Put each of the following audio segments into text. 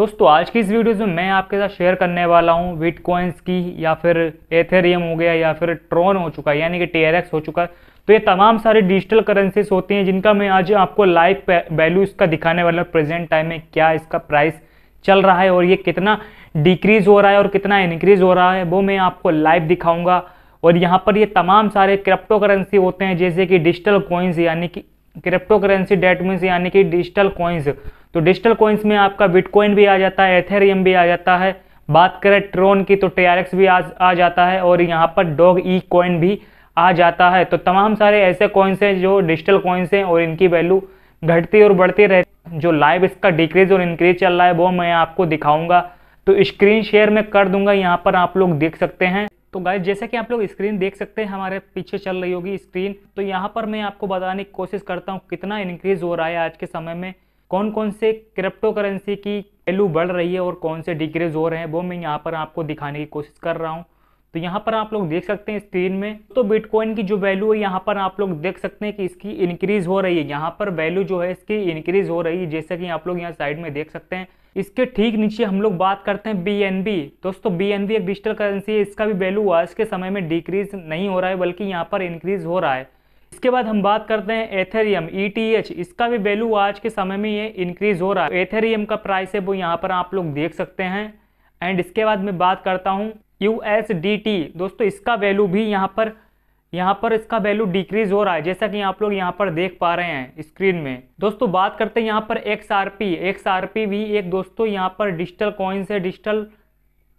दोस्तों आज की इस वीडियो में मैं आपके साथ शेयर करने वाला हूँ बिटकॉइंस की या फिर एथेरियम हो गया या फिर ट्रॉन हो चुका है यानी कि टीआरएक्स हो चुका है तो ये तमाम सारे डिजिटल करेंसीज होती हैं जिनका मैं आज आपको लाइव वैल्यू इसका दिखाने वाला हूँ प्रेजेंट टाइम में क्या इसका प्राइस चल रहा है और ये कितना डिक्रीज हो रहा है और कितना इनक्रीज हो रहा है वो मैं आपको लाइव दिखाऊंगा और यहाँ पर ये तमाम सारे क्रिप्टो करेंसी होते हैं जैसे कि डिजिटल कॉइन्स यानी कि क्रिप्टो करेंसी डेट मीन्स यानी कि डिजिटल कॉइन्स तो डिजिटल कॉइन्स में आपका बिटकॉइन भी आ जाता है एथेरियम भी आ जाता है बात करें ट्रोन की तो टेरक्स भी आ, आ जाता है और यहाँ पर डॉग ई कॉइन भी आ जाता है तो तमाम सारे ऐसे कॉइन्स हैं जो डिजिटल कॉइन्स हैं और इनकी वैल्यू घटती और बढ़ती रहती जो लाइव इसका डिक्रीज और इंक्रीज चल रहा है वो मैं आपको दिखाऊंगा तो स्क्रीन शेयर में कर दूंगा यहाँ पर आप लोग देख सकते हैं तो गाय जैसे कि आप लोग स्क्रीन देख सकते हैं हमारे पीछे चल रही होगी स्क्रीन तो यहाँ पर मैं आपको बताने की कोशिश करता हूँ कितना इंक्रीज हो रहा है आज के समय में कौन कौन से क्रिप्टो करेंसी की वैल्यू बढ़ रही है और कौन से डिक्रीज हो रहे हैं वो मैं यहाँ पर आपको दिखाने की कोशिश कर रहा हूँ तो यहाँ पर आप लोग देख सकते हैं स्क्रीन में तो बिटकॉइन की जो वैल्यू है यहाँ पर आप लोग देख सकते हैं कि इसकी इंक्रीज हो रही है यहाँ पर वैल्यू जो है इसकी इंक्रीज हो रही है जैसा कि आप लोग यहाँ साइड में देख सकते हैं इसके ठीक नीचे हम लोग बात करते हैं बी दोस्तों बी एक डिजिटल करेंसी है इसका भी वैल्यू आज के समय में डिक्रीज नहीं हो रहा है बल्कि यहाँ पर इंक्रीज हो रहा है इसके बाद हम बात करते हैं एथेरियम ETH e इसका भी वैल्यू आज के समय में ये इंक्रीज हो रहा है एथेरियम का प्राइस है वो यहाँ पर आप लोग देख सकते हैं एंड इसके बाद मैं बात करता हूँ यू दोस्तों इसका वैल्यू भी यहाँ पर यहाँ पर इसका वैल्यू डिक्रीज हो रहा है जैसा कि आप लोग यहाँ पर देख पा रहे हैं स्क्रीन में दोस्तों बात करते हैं यहाँ पर आर पी भी एक दोस्तों यहाँ पर डिजिटल कॉइन्स है डिजिटल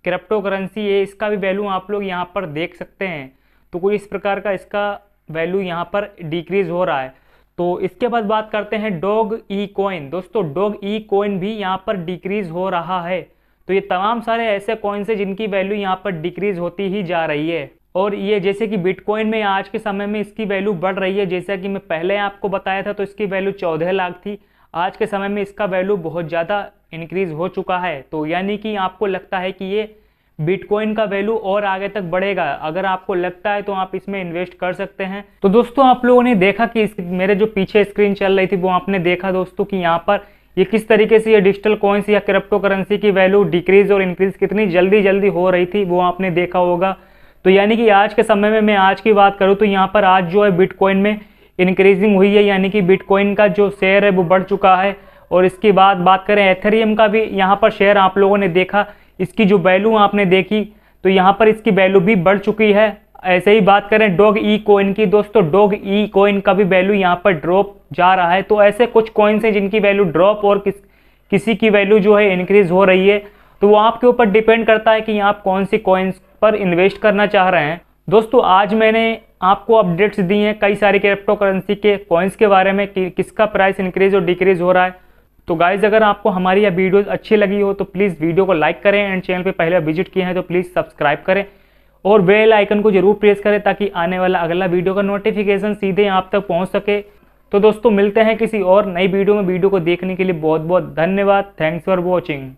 क्रिप्टो करेंसी है इसका भी वैल्यू आप लोग यहाँ पर देख सकते हैं तो कोई इस प्रकार का इसका वैल्यू यहाँ पर डिक्रीज हो रहा है तो इसके बाद बात करते हैं डॉग ई कॉइन दोस्तों डॉग ई कॉइन भी यहाँ पर डिक्रीज हो रहा है तो ये तमाम सारे ऐसे कॉइन्स हैं जिनकी वैल्यू यहाँ पर डिक्रीज होती ही जा रही है और ये जैसे कि बिटकॉइन में आज के समय में इसकी वैल्यू बढ़ रही है जैसा कि मैं पहले आपको बताया था तो इसकी वैल्यू चौदह लाख थी आज के समय में इसका वैल्यू बहुत ज़्यादा इंक्रीज हो चुका है तो यानी कि आपको लगता है कि ये बिटकॉइन का वैल्यू और आगे तक बढ़ेगा अगर आपको लगता है तो आप इसमें इन्वेस्ट कर सकते हैं तो दोस्तों आप लोगों ने देखा कि इस, मेरे जो पीछे स्क्रीन चल रही थी वो आपने देखा दोस्तों कि यहाँ पर ये किस तरीके से ये डिजिटल कॉइन्स या क्रिप्टो करेंसी की वैल्यू डिक्रीज और इंक्रीज कितनी जल्दी जल्दी हो रही थी वो आपने देखा होगा तो यानी कि आज के समय में मैं आज की बात करूँ तो यहाँ पर आज जो है बिटकॉइन में इंक्रीजिंग हुई है यानी कि बिटकॉइन का जो शेयर है वो बढ़ चुका है और इसके बाद बात करें एथेरियम का भी यहाँ पर शेयर आप लोगों ने देखा इसकी जो वैल्यू आपने देखी तो यहाँ पर इसकी वैल्यू भी बढ़ चुकी है ऐसे ही बात करें डॉग ई कोइन की दोस्तों डॉग ई कोइन का भी वैल्यू यहाँ पर ड्रॉप जा रहा है तो ऐसे कुछ कॉइन्स हैं जिनकी वैल्यू ड्रॉप और किस किसी की वैल्यू जो है इंक्रीज हो रही है तो वो आपके ऊपर डिपेंड करता है कि आप कौन सी कॉइन्स पर इन्वेस्ट करना चाह रहे हैं दोस्तों आज मैंने आपको अपडेट्स दी हैं कई सारी क्रिप्टो करेंसी के कॉइन्स के बारे में कि किसका प्राइस इंक्रीज और डिक्रीज हो रहा है तो गाइज अगर आपको हमारी यह वीडियोज अच्छी लगी हो तो प्लीज़ वीडियो को लाइक करें एंड चैनल पर पहले विजिट किए हैं तो प्लीज़ सब्सक्राइब करें और बेल आइकन को जरूर प्रेस करें ताकि आने वाला अगला वीडियो का नोटिफिकेशन सीधे आप तक पहुंच सके तो दोस्तों मिलते हैं किसी और नई वीडियो में वीडियो को देखने के लिए बहुत बहुत धन्यवाद थैंक्स फॉर वॉचिंग